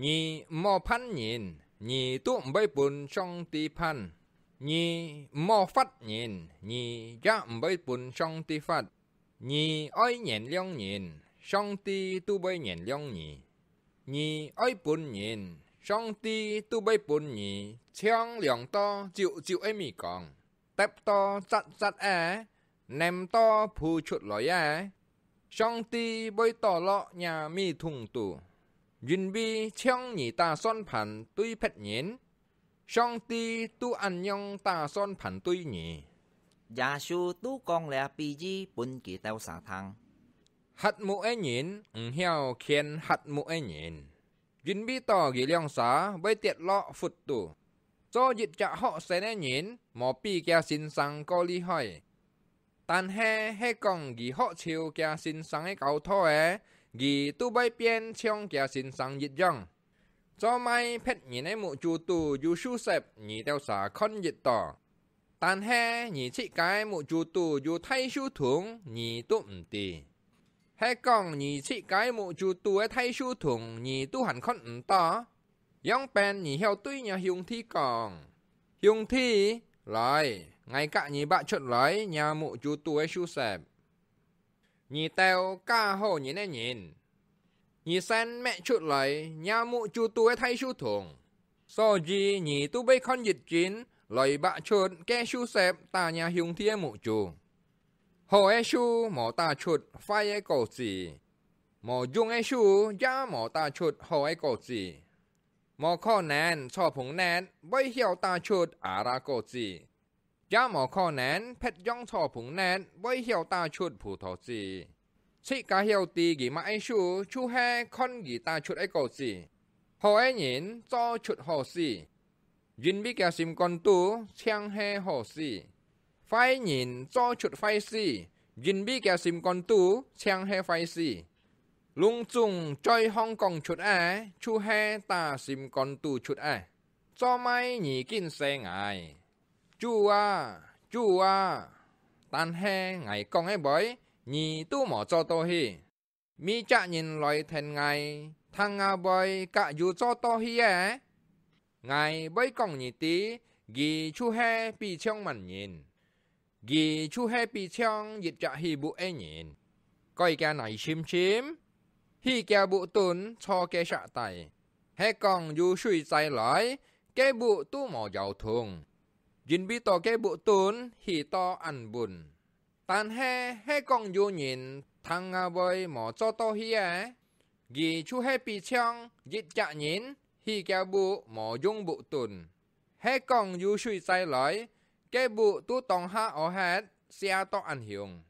二莫攀言，二都唔俾半上帝攀；二莫發言，二也唔俾半上帝發；二愛言兩言，上帝都俾言兩言；二愛半言，上帝都俾半言。槍兩多，照照一咪講，揼多扎扎誒，念多鋪出來誒，上帝俾多落廿米通度。云飞唱你打算盘对不对？双飞都安阳打算盘对你。耶稣都讲了俩皮子不给倒啥汤？黑木恩人嘿哟，欠黑木恩人，云飞多计两社，白跌落糊度。做日只好生的人，莫比家先生高厉害。但嘿，嘿讲日好笑，家先生的狗土诶。gì tu bay biên chong kia xin sang dịch dòng. Cho mai phết nhìn ấy mụ chú tù dù su sẹp nhì theo xả con dịch to, tan he nhị chị cái mụ chú tù dù thay su thủng nhì tụm tì. Hay còn nhị chị cái mụ chú tù ấy thay su thủng nhị tu hẳn con ẩn to, Yong pen nhị heo tuy nhà hiung thi còn. Hiung thi, lại ngay cả nhị bạn chuẩn lấy nhà mụ chú tù ấy su sẹp. นี่เต้าก้าหนี่แน่นินนี่เซนแม่ชุดเลยยามุจูตัวไทยชูถุงโอจีนี่ตู้ไปคอนยิดจีนลอยบะชุดแกชูเซบตาญาหิงเทียมุจูหอเอชูหมอตาชุดไฟเอโกซีหมอจุงเอชูย่าหมอตาชุดหอเอโกซีหมอข้อแนนชอบผงแนนใบเหี่ยวตาชุดอาราโกซีย่าหมอข้อแนนเพชรย่องชอผงแนนไว้เหี่ยวตาชุดผู้ทอจีชิกาเหี่ยวตีกี่มาไอชู ชูแฮค่อนกี่ตาชุดไอโกจีหอไอหยินจอชุดหอสียินบิแกซิมกอนตูเชียงแฮหอสีไฟหยินจอชุดไฟสียินบิแกซิมกอนตูเชียงแฮไฟสีลุงจุงจอยฮ่องกงชุดแอชูแฮตาซิมกอนตูชุดแอจอไม่หนีกินเซงไอจู่ว่าจู่ว่าตันเฮไงกองไอ้บอยนี่ตู้หมอโจโตฮีมีจะยินลอยเทนไงทางอาบอยกะอยู่โจโตฮีแอไงบอยกองนี่ตีกีชูเฮปีช่องมันยินกีชูเฮปีช่องหยิบจะฮีบุเอยินก้อยแกไหนชิมชิมฮีแกบุตุนชอแกชะไตให้กองอยู่ช่วยใจลอยแกบุตู้หมอเจ้าทง Jin bi to ke bộ tun hì to an bun. Tan hè he con yu nhìn thang a boy mò cho to hi a. Gi chu he pi chong jit cha nhìn hi kia bu mò dung bu tun. He kong yu suy sai loi ke bộ tu tòng ha ở hết xe to an hiung.